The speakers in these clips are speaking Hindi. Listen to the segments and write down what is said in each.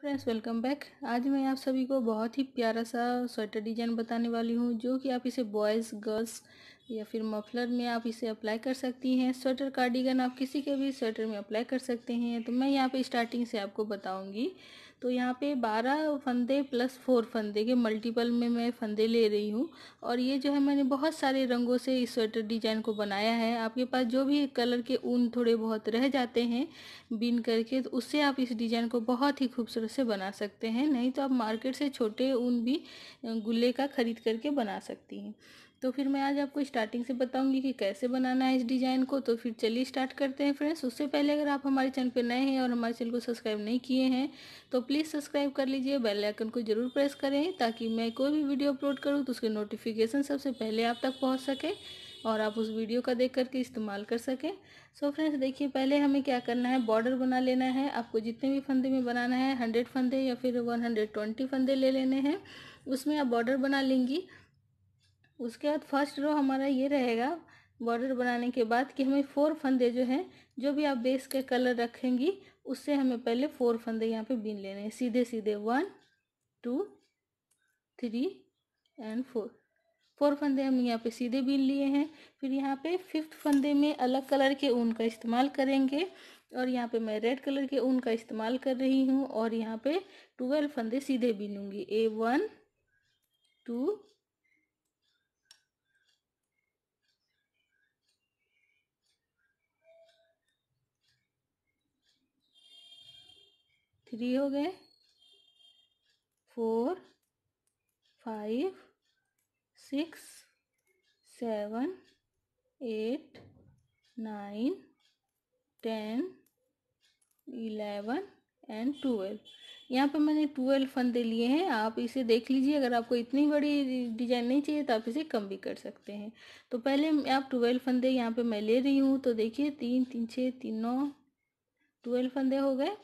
फ्रेंड्स वेलकम बैक आज मैं आप सभी को बहुत ही प्यारा सा स्वेटर डिजाइन बताने वाली हूँ जो कि आप इसे बॉयज़ गर्ल्स या फिर मफलर में आप इसे अप्लाई कर सकती हैं स्वेटर कार्डिगन आप किसी के भी स्वेटर में अप्लाई कर सकते हैं तो मैं यहाँ पे स्टार्टिंग से आपको बताऊँगी तो यहाँ पे बारह फंदे प्लस फोर फंदे के मल्टीपल में मैं फंदे ले रही हूँ और ये जो है मैंने बहुत सारे रंगों से इस स्वेटर डिजाइन को बनाया है आपके पास जो भी कलर के ऊन थोड़े बहुत रह जाते हैं बीन करके तो उससे आप इस डिजाइन को बहुत ही खूबसूरत से बना सकते हैं नहीं तो आप मार्केट से छोटे ऊन भी गुल्ले का खरीद करके बना सकती हैं तो फिर मैं आज आपको स्टार्टिंग से बताऊंगी कि कैसे बनाना है इस डिज़ाइन को तो फिर चलिए स्टार्ट करते हैं फ्रेंड्स उससे पहले अगर आप हमारे चैनल पर नए हैं और हमारे चैनल को सब्सक्राइब नहीं किए हैं तो प्लीज़ सब्सक्राइब कर लीजिए बेल आइकन को ज़रूर प्रेस करें ताकि मैं कोई भी वीडियो अपलोड करूँ तो उसके नोटिफिकेशन सबसे पहले आप तक पहुँच सकें और आप उस वीडियो का देख करके इस्तेमाल कर सकें सो फ्रेंड्स देखिए पहले हमें क्या करना है बॉर्डर बना लेना है आपको जितने भी फंदे में बनाना है हंड्रेड फंदे या फिर वन हंड्रेड ट्वेंटी फंदे ले लेने हैं उसमें आप बॉर्डर बना लेंगी उसके बाद फर्स्ट रो हमारा ये रहेगा बॉर्डर बनाने के बाद कि हमें फोर फंदे जो हैं जो भी आप बेस के कलर रखेंगी उससे हमें पहले फोर फंदे यहाँ पे बीन लेने हैं सीधे सीधे one two three and four four फंदे हम यहाँ पे सीधे बीन लिए हैं फिर यहाँ पे फिफ्थ फंदे में अलग कलर के ऊन का इस्तेमाल करेंगे और यहाँ पे मैं रेड कलर के ऊन का इस्तेमाल कर रही हूँ और यहाँ पे ट्वेल्व फंदे सीधे बीनूँगी ए वन टू थ्री हो गए four five six seven eight nine ten eleven and twelve यहाँ पे मैंने ट्वेल्व फंदे लिए हैं आप इसे देख लीजिए अगर आपको इतनी बड़ी डिजाइन नहीं चाहिए तो आप इसे कम भी कर सकते हैं तो पहले आप ट्वेल्व फंदे यहाँ पे मैं ले रही हूँ तो देखिए तीन तीन छः तीन नौ ट्वेल्व फंदे हो गए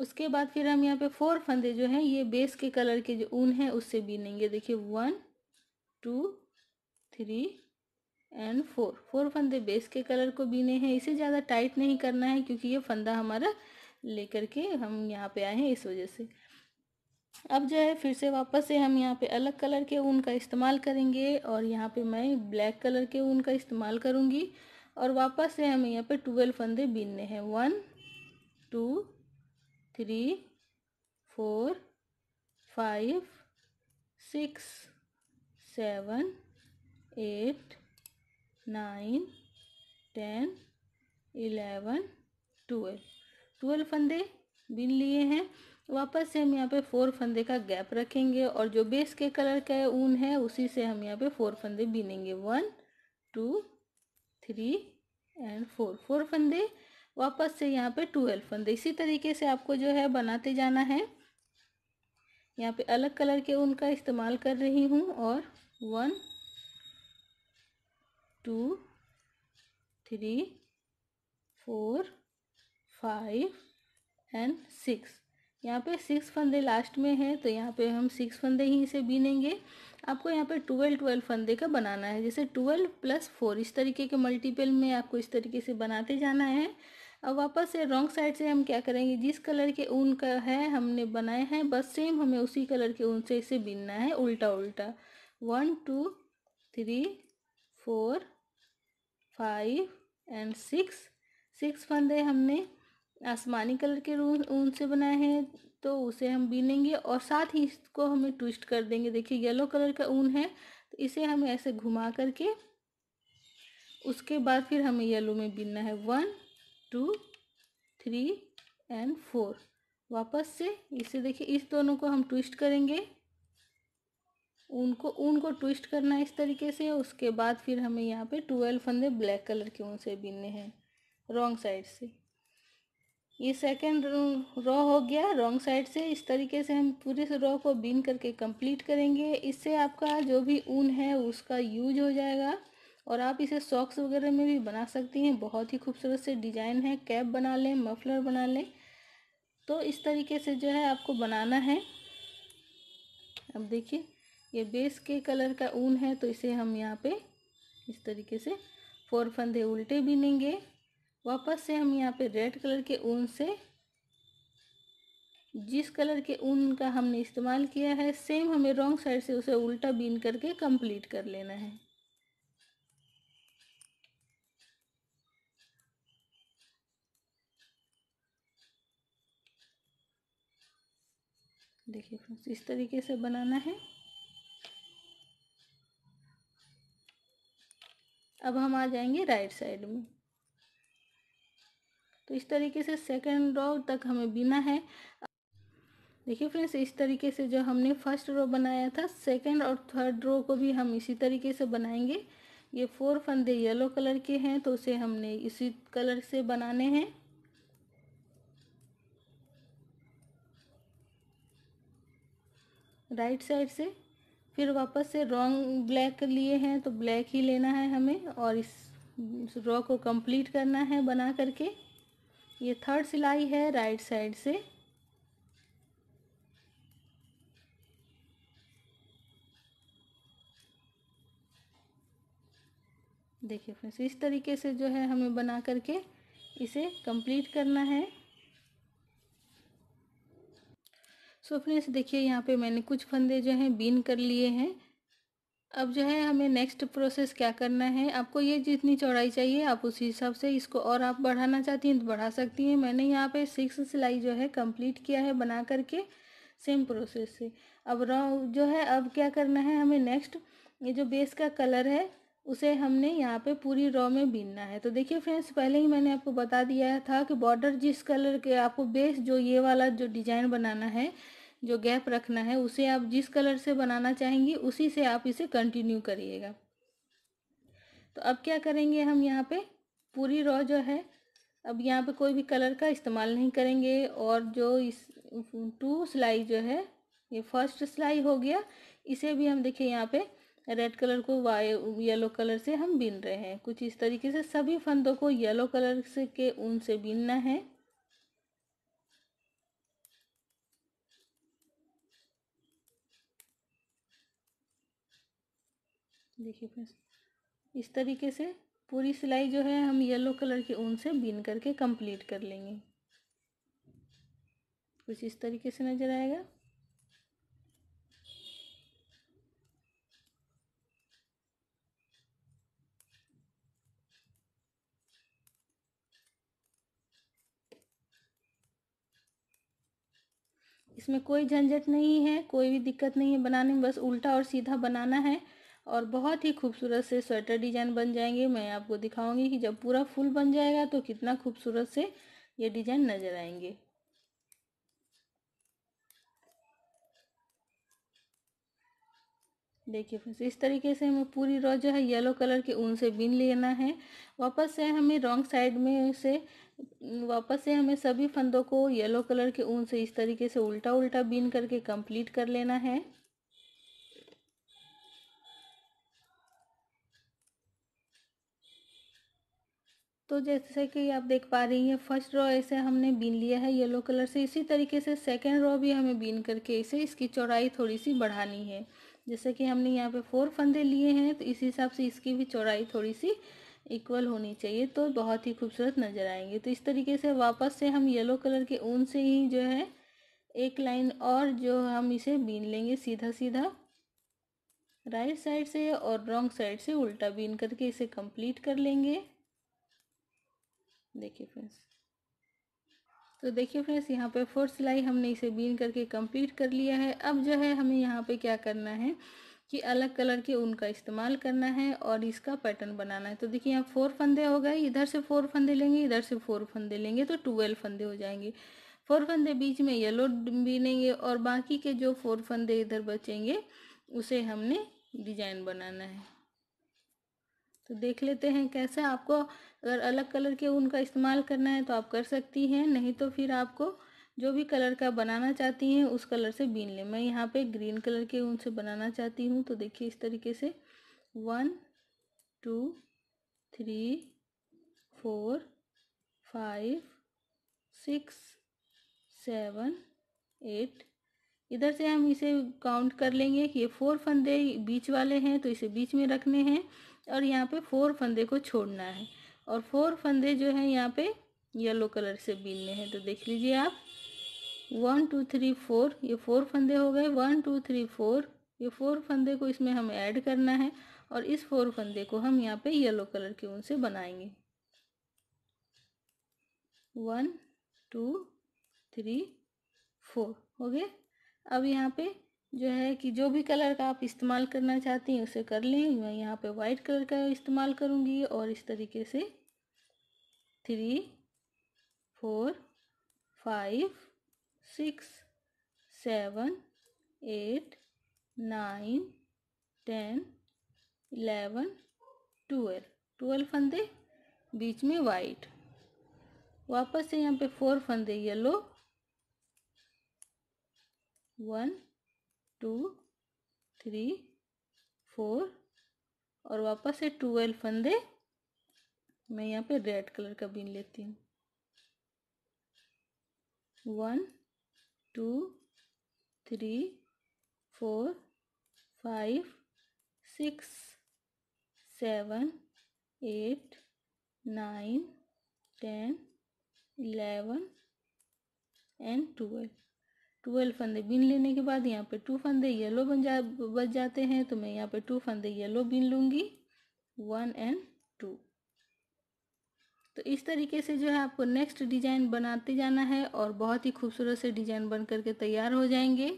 उसके बाद फिर हम यहाँ पे फोर फंदे जो हैं ये बेस के कलर के जो ऊन है उससे बीनेंगे देखिए one two three and four four फंदे बेस के कलर को बीने हैं इसे ज़्यादा टाइट नहीं करना है क्योंकि ये फंदा हमारा लेकर के हम यहाँ पे आए हैं इस वजह से अब जो है फिर से वापस से हम यहाँ पे अलग कलर के ऊन का इस्तेमाल करेंगे और यहाँ पे मैं ब्लैक कलर के ऊन का इस्तेमाल करूँगी और वापस से हमें यहाँ पे ट्वेल्व फंदे बीनने हैं one two three four five six seven eight nine ten eleven twelve twelve फंदे बिन लिए हैं वापस से हम यहाँ पे फोर फंदे का गैप रखेंगे और जो बेस के कलर का ऊन है उसी से हम यहाँ पे फोर फंदे बिनेंगे one two three and four four फंदे वापस से यहाँ पे टू फंदे तो इसी तरीके से आपको जो है बनाते जाना है यहाँ पे अलग कलर के उनका इस्तेमाल कर रही हूँ और one two three four five and six यहाँ पे सिक्स फंदे लास्ट में है तो यहाँ पे हम सिक्स फंदे ही इसे बीनेंगे आपको यहाँ पे ट्वेल्व ट्वेल्व फंदे का बनाना है जैसे ट्वेल्व प्लस फोर इस तरीके के मल्टीपल में आपको इस तरीके से बनाते जाना है अब वापस से रॉन्ग साइड से हम क्या करेंगे जिस कलर के ऊन का है हमने बनाए हैं बस सेम हमें उसी कलर के ऊन से इसे बीनना है उल्टा उल्टा one two three four five and six six फंदे हमने आसमानी कलर के ऊन से बनाए हैं तो उसे हम बीनेंगे और साथ ही इसको हमें ट्विस्ट कर देंगे देखिए येलो कलर का ऊन है तो इसे हमें ऐसे घुमा करके उसके बाद फिर हमें येलो में बीनना है one two three and four वापस से इसे देखिए इस दोनों को हम ट्विस्ट करेंगे ऊन को ऊन को ट्विस्ट करना इस तरीके से उसके बाद फिर हमें यहाँ पे ट्वेल्व फंदे ब्लैक कलर के ऊन से बीनने हैं रॉन्ग साइड से ये सेकंड रॉ हो गया रॉन्ग साइड से इस तरीके से हम पूरे से रॉ को बीन करके कंप्लीट करेंगे इससे आपका जो भी ऊन है उसका यूज हो जाएगा और आप इसे सॉक्स वगैरह में भी बना सकती हैं बहुत ही खूबसूरत से डिज़ाइन है कैप बना लें मफलर बना लें तो इस तरीके से जो है आपको बनाना है अब देखिए ये बेस के कलर का ऊन है तो इसे हम यहाँ पे इस तरीके से फोर फंदे उल्टे बीनेंगे वापस से हम यहाँ पे रेड कलर के ऊन से जिस कलर के ऊन का हमने इस्तेमाल किया है सेम हमें रॉन्ग साइड से उसे उल्टा बीन करके कंप्लीट कर लेना है देखिए फ्रेंड्स इस तरीके से बनाना है अब हम आ जाएंगे राइट साइड में तो इस तरीके से सेकेंड रो तक हमें बिना है देखिए फ्रेंड्स इस तरीके से जो हमने फर्स्ट रो बनाया था सेकेंड और थर्ड रो को भी हम इसी तरीके से बनाएंगे ये फोर फंदे येलो कलर के हैं तो उसे हमने इसी कलर से बनाने हैं राइट साइड से फिर वापस से रॉन्ग ब्लैक लिए हैं तो ब्लैक ही लेना है हमें और इस रॉ को कंप्लीट करना है बना करके ये थर्ड सिलाई है राइट साइड से देखिए फ्रेंड्स इस तरीके से जो है हमें बना करके इसे कंप्लीट करना है सो फ्रेंड्स देखिए यहाँ पे मैंने कुछ फंदे जो हैं बीन कर लिए हैं अब जो है हमें नेक्स्ट प्रोसेस क्या करना है आपको ये जितनी चौड़ाई चाहिए आप उसी हिसाब से इसको और आप बढ़ाना चाहती हैं तो बढ़ा सकती हैं मैंने यहाँ पे सिक्स सिलाई जो है कंप्लीट किया है बना करके सेम प्रोसेस से अब रॉ जो है अब क्या करना है हमें नेक्स्ट ये जो बेस का कलर है उसे हमने यहाँ पे पूरी रॉ में बीनना है तो देखिए फ्रेंड्स पहले ही मैंने आपको बता दिया था कि बॉर्डर जिस कलर के आपको बेस जो ये वाला जो डिज़ाइन बनाना है जो गैप रखना है उसे आप जिस कलर से बनाना चाहेंगी उसी से आप इसे कंटिन्यू करिएगा तो अब क्या करेंगे हम यहाँ पे पूरी रॉ जो है अब यहाँ पे कोई भी कलर का इस्तेमाल नहीं करेंगे और जो इस टू सिलाई जो है ये फर्स्ट सिलाई हो गया इसे भी हम देखिए यहाँ पे रेड कलर को वाई येलो कलर से हम बीन रहे हैं कुछ इस तरीके से सभी फंदों को येलो कलर से के ऊन से बीनना है देखिए फ्रेंड्स इस तरीके से पूरी सिलाई जो है हम येलो कलर की ऊन से बीन करके कंप्लीट कर लेंगे कुछ इस तरीके से नज़र आएगा इसमें कोई झंझट नहीं है कोई भी दिक्कत नहीं है बनाने में बस उल्टा और सीधा बनाना है और बहुत ही खूबसूरत से स्वेटर डिज़ाइन बन जाएंगे मैं आपको दिखाऊंगी कि जब पूरा फुल बन जाएगा तो कितना खूबसूरत से ये डिज़ाइन नज़र आएंगे देखिए फ्रेंड्स इस तरीके से हमें पूरी रॉ जो है येलो कलर के ऊन से बीन लेना है वापस से हमें रॉन्ग साइड में से वापस से हमें सभी फंदों को येलो कलर के ऊन से इस तरीके से उल्टा उल्टा बीन करके कंप्लीट कर लेना है तो जैसे कि आप देख पा रही हैं फर्स्ट रॉ ऐसे हमने बीन लिया है येलो कलर से इसी तरीके से सेकेंड रॉ भी हमें बीन करके इसे इसकी चौड़ाई थोड़ी सी बढ़ानी है जैसे कि हमने यहाँ पे फोर फंदे लिए हैं तो इसी हिसाब से इसकी भी चौड़ाई थोड़ी सी इक्वल होनी चाहिए तो बहुत ही खूबसूरत नज़र आएंगे तो इस तरीके से वापस से हम येलो कलर के ऊन से ही जो है एक लाइन और जो हम इसे बीन लेंगे सीधा सीधा राइट साइड से और रॉन्ग साइड से उल्टा बीन करके इसे कंप्लीट कर लेंगे देखिए फ्रेंड्स तो देखिए फ्रेंड्स यहाँ पे फोर सिलाई हमने इसे बीन करके कंप्लीट कर लिया है अब जो है हमें यहाँ पे क्या करना है कि अलग कलर के ऊन का इस्तेमाल करना है और इसका पैटर्न बनाना है तो देखिए यहाँ फोर फंदे हो गए इधर से फोर फंदे लेंगे इधर से फोर फंदे लेंगे तो ट्वेल्व फंदे हो जाएंगे फोर फंदे बीच में येलो बीनेंगे और बाकी के जो फोर फंदे इधर बचेंगे उसे हमने डिजाइन बनाना है तो देख लेते हैं कैसा आपको अगर अलग कलर के ऊन का इस्तेमाल करना है तो आप कर सकती हैं नहीं तो फिर आपको जो भी कलर का बनाना चाहती हैं उस कलर से बीन लें मैं यहाँ पे ग्रीन कलर के ऊन से बनाना चाहती हूँ तो देखिए इस तरीके से one two three four five six seven eight इधर से हम इसे काउंट कर लेंगे कि ये फोर फंदे बीच वाले हैं तो इसे बीच में रखने हैं और यहाँ पे फोर फंदे को छोड़ना है और फोर फंदे जो है यहाँ पे येलो कलर से बीनने हैं तो देख लीजिए आप वन टू थ्री फोर ये फोर फंदे हो गए वन टू थ्री फोर ये फोर फंदे को इसमें हमें ऐड करना है और इस फोर फंदे को हम यहाँ पे येलो कलर की ऊन से बनाएंगे वन टू थ्री फोर हो गए अब यहाँ पे जो है कि जो भी कलर का आप इस्तेमाल करना चाहती हैं उसे कर लें मैं यहाँ पे वाइट कलर का इस्तेमाल करूँगी और इस तरीके से three four five six seven eight nine ten eleven twelve twelve फंदे बीच में वाइट वापस से यहाँ पे फोर फंदे yellow one two three four और वापस से ट्वेल्व फंदे मैं यहाँ पे रेड कलर का बीन लेती हूँ one two three four five six seven eight nine ten eleven and twelve twelve फंदे बीन लेने के बाद यहाँ पे टू फंदे येलो बन जा बच जाते हैं तो मैं यहाँ पे टू फंदे येलो बीन लूँगी वन एंड टू तो इस तरीके से जो है आपको नेक्स्ट डिजाइन बनाते जाना है और बहुत ही खूबसूरत से डिजाइन बन करके तैयार हो जाएंगे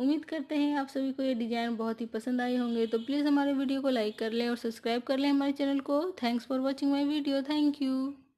उम्मीद करते हैं आप सभी को ये डिज़ाइन बहुत ही पसंद आए होंगे तो प्लीज़ हमारे वीडियो को लाइक कर लें और सब्सक्राइब कर लें हमारे चैनल को thanks for watching my video thank you